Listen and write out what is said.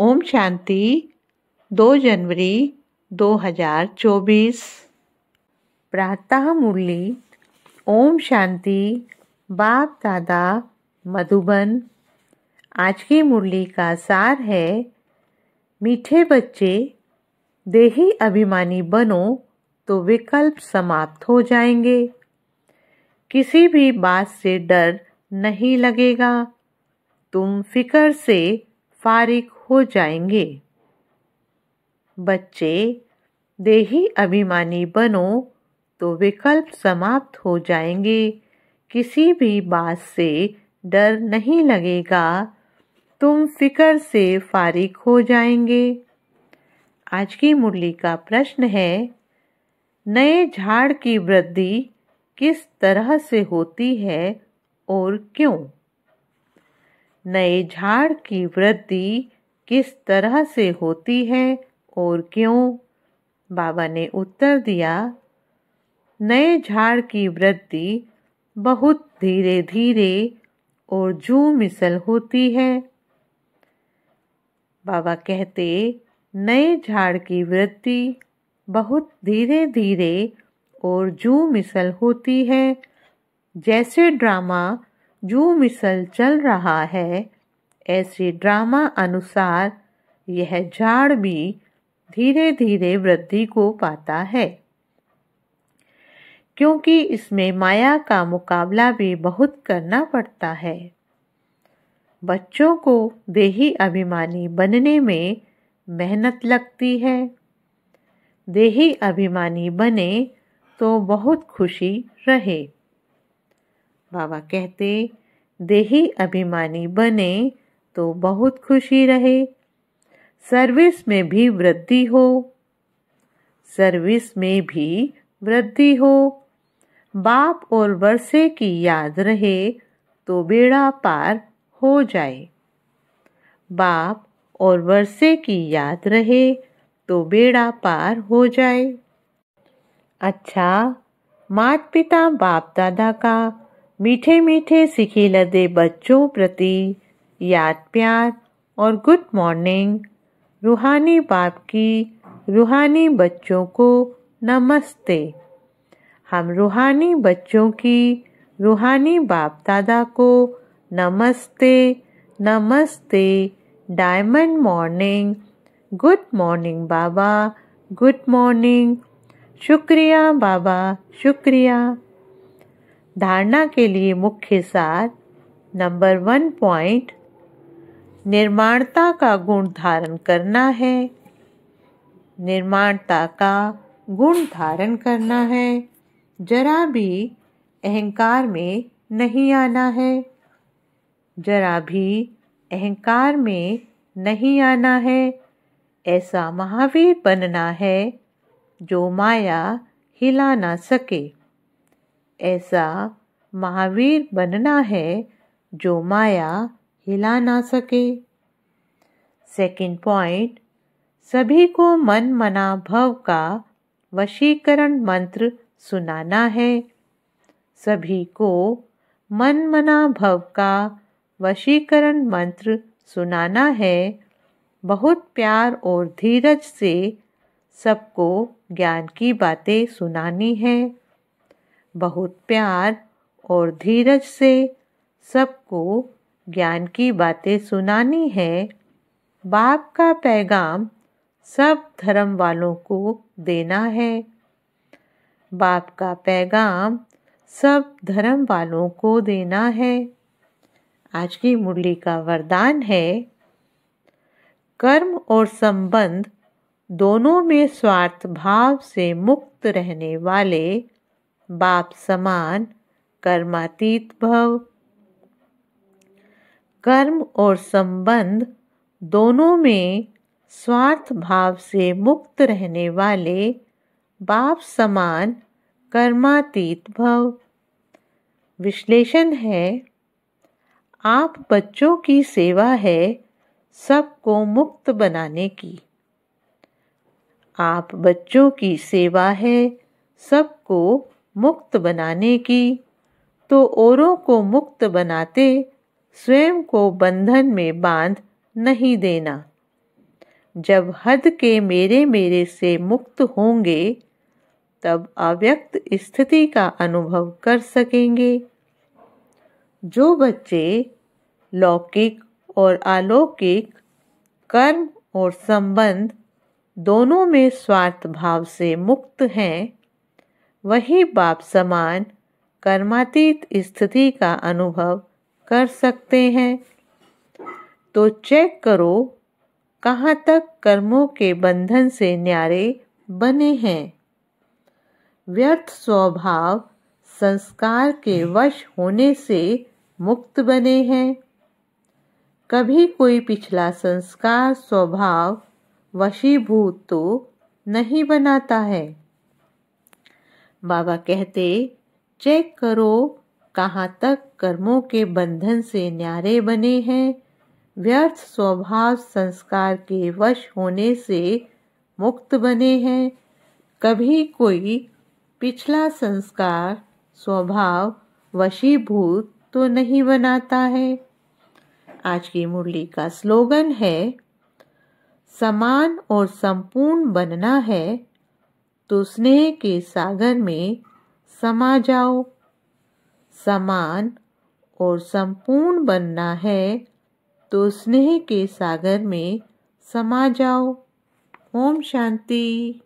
ओम शांति 2 जनवरी 2024 प्रातः मुरली ओम शांति बाप दादा मधुबन आज की मुरली का सार है मीठे बच्चे देही अभिमानी बनो तो विकल्प समाप्त हो जाएंगे किसी भी बात से डर नहीं लगेगा तुम फिकर से फारिक हो जाएंगे बच्चे देही अभिमानी बनो तो विकल्प समाप्त हो जाएंगे किसी भी बात से डर नहीं लगेगा तुम फिकर से फारिक हो जाएंगे आज की मुरली का प्रश्न है नए झाड़ की वृद्धि किस तरह से होती है और क्यों नए झाड़ की वृद्धि किस तरह से होती है और क्यों बाबा ने उत्तर दिया नए झाड़ की वृद्धि बहुत धीरे धीरे और जू मिसल होती है बाबा कहते नए झाड़ की वृद्धि बहुत धीरे धीरे और जू मिसल होती है जैसे ड्रामा जू मिसल चल रहा है ऐसे ड्रामा अनुसार यह झाड़ भी धीरे धीरे वृद्धि को पाता है क्योंकि इसमें माया का मुकाबला भी बहुत करना पड़ता है बच्चों को देही अभिमानी बनने में मेहनत लगती है देही अभिमानी बने तो बहुत खुशी रहे बाबा कहते देही अभिमानी बने तो बहुत खुशी रहे सर्विस में भी वृद्धि हो सर्विस में भी वृद्धि हो बाप और वर्षे की याद रहे तो बेड़ा पार हो जाए बाप और वर्षे की याद रहे तो बेड़ा पार हो जाए अच्छा मात पिता बाप दादा का मीठे मीठे लदे बच्चों प्रति याद प्यार और गुड मॉर्निंग रूहानी बाप की रूहानी बच्चों को नमस्ते हम रूहानी बच्चों की रूहानी बाप दादा को नमस्ते नमस्ते डायमंड मॉर्निंग गुड मॉर्निंग बाबा गुड मॉर्निंग शुक्रिया बाबा शुक्रिया धारणा के लिए मुख्य सार नंबर वन पॉइंट निर्माणता का गुण धारण करना है निर्माणता का गुण धारण करना है जरा भी अहंकार में नहीं आना है जरा भी अहंकार में नहीं आना है ऐसा महावीर बनना है जो माया हिला ना सके ऐसा महावीर बनना है जो माया हिला ना सके सेकंड पॉइंट सभी को मन मना भव का वशीकरण मंत्र सुनाना है सभी को मन मना भव का वशीकरण मंत्र सुनाना है बहुत प्यार और धीरज से सबको ज्ञान की बातें सुनानी है बहुत प्यार और धीरज से सबको ज्ञान की बातें सुनानी है बाप का पैगाम सब धर्म वालों को देना है बाप का पैगाम सब धर्म वालों को देना है आज की मुरली का वरदान है कर्म और संबंध दोनों में स्वार्थ भाव से मुक्त रहने वाले बाप समान कर्मातीत भव कर्म और संबंध दोनों में स्वार्थ भाव से मुक्त रहने वाले बाप समान कर्मातीत भव विश्लेषण है आप बच्चों की सेवा है सबको मुक्त बनाने की आप बच्चों की सेवा है सबको मुक्त बनाने की तो औरों को मुक्त बनाते स्वयं को बंधन में बांध नहीं देना जब हद के मेरे मेरे से मुक्त होंगे तब अव्यक्त स्थिति का अनुभव कर सकेंगे जो बच्चे लौकिक और अलौकिक कर्म और संबंध दोनों में स्वार्थ भाव से मुक्त हैं वही बाप समान कर्मातीत स्थिति का अनुभव कर सकते हैं तो चेक करो कहाँ तक कर्मों के बंधन से न्यारे बने हैं व्यर्थ स्वभाव संस्कार के वश होने से मुक्त बने हैं कभी कोई पिछला संस्कार स्वभाव वशीभूत तो नहीं बनाता है बाबा कहते चेक करो कहाँ तक कर्मों के बंधन से न्यारे बने हैं व्यर्थ स्वभाव संस्कार के वश होने से मुक्त बने हैं कभी कोई पिछला संस्कार स्वभाव वशीभूत तो नहीं बनाता है आज की मुरली का स्लोगन है समान और संपूर्ण बनना है तो स्नेह के सागर में समा जाओ समान और संपूर्ण बनना है तो स्नेह के सागर में समा जाओ ओम शांति